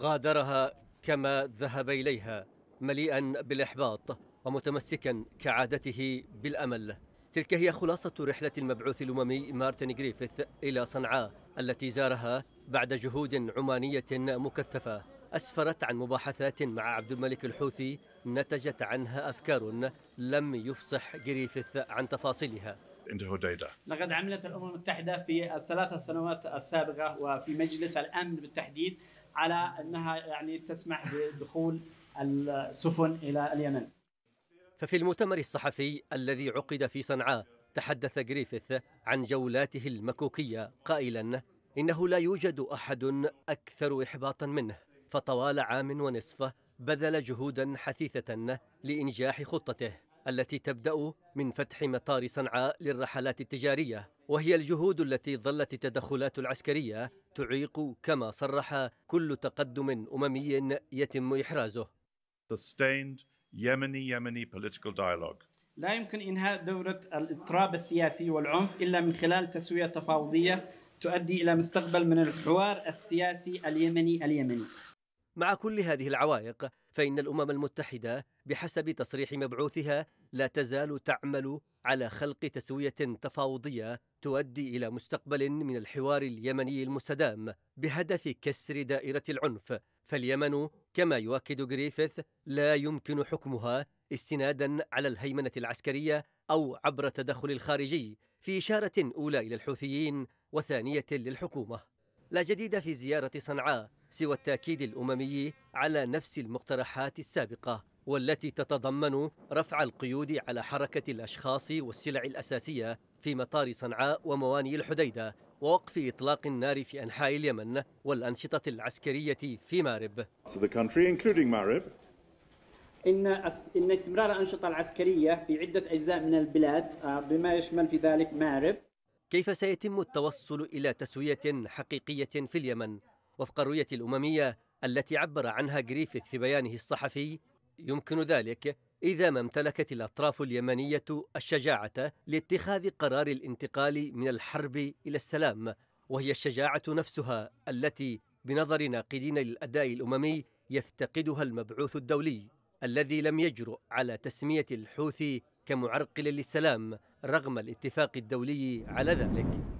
غادرها كما ذهب إليها مليئا بالإحباط ومتمسكا كعادته بالأمل تلك هي خلاصة رحلة المبعوث الأممي مارتن جريفيث إلى صنعاء التي زارها بعد جهود عمانية مكثفة أسفرت عن مباحثات مع عبد الملك الحوثي نتجت عنها أفكار لم يفصح جريفيث عن تفاصيلها انتهوا دايدا لقد عملت الامم المتحده في الثلاث سنوات السابقه وفي مجلس الامن بالتحديد على انها يعني تسمح بدخول السفن الى اليمن ففي المؤتمر الصحفي الذي عقد في صنعاء تحدث جريفيث عن جولاته المكوكيه قائلا انه لا يوجد احد اكثر احباطا منه فطوال عام ونصف بذل جهودا حثيثه لانجاح خطته التي تبدأ من فتح مطار صنعاء للرحلات التجارية وهي الجهود التي ظلت التدخلات العسكرية تعيق كما صرح كل تقدم أممي يتم إحرازه Sustained Yemeni Yemeni political dialogue. لا يمكن إنهاء دورة الاضطراب السياسي والعنف إلا من خلال تسوية تفاوضية تؤدي إلى مستقبل من الحوار السياسي اليمني اليمني مع كل هذه العوائق فإن الأمم المتحدة بحسب تصريح مبعوثها لا تزال تعمل على خلق تسوية تفاوضية تؤدي إلى مستقبل من الحوار اليمني المستدام بهدف كسر دائرة العنف فاليمن كما يؤكد جريفيث لا يمكن حكمها استنادا على الهيمنة العسكرية أو عبر التدخل الخارجي في إشارة أولى إلى الحوثيين وثانية للحكومة لا جديد في زيارة صنعاء سوى التاكيد الاممي على نفس المقترحات السابقه والتي تتضمن رفع القيود على حركه الاشخاص والسلع الاساسيه في مطار صنعاء وموانئ الحديده ووقف اطلاق النار في انحاء اليمن والانشطه العسكريه في مارب. إن إن استمرار الأنشطة العسكرية في عدة أجزاء من البلاد آه، بما يشمل في ذلك مأرب كيف سيتم التوصل إلى تسوية حقيقية في اليمن وفق الرؤية الأممية التي عبر عنها جريفيث في بيانه الصحفي يمكن ذلك إذا ما امتلكت الأطراف اليمنية الشجاعة لاتخاذ قرار الانتقال من الحرب إلى السلام وهي الشجاعة نفسها التي بنظر ناقدين للأداء الأممي يفتقدها المبعوث الدولي الذي لم يجرؤ على تسمية الحوثي كمعرقل للسلام رغم الاتفاق الدولي على ذلك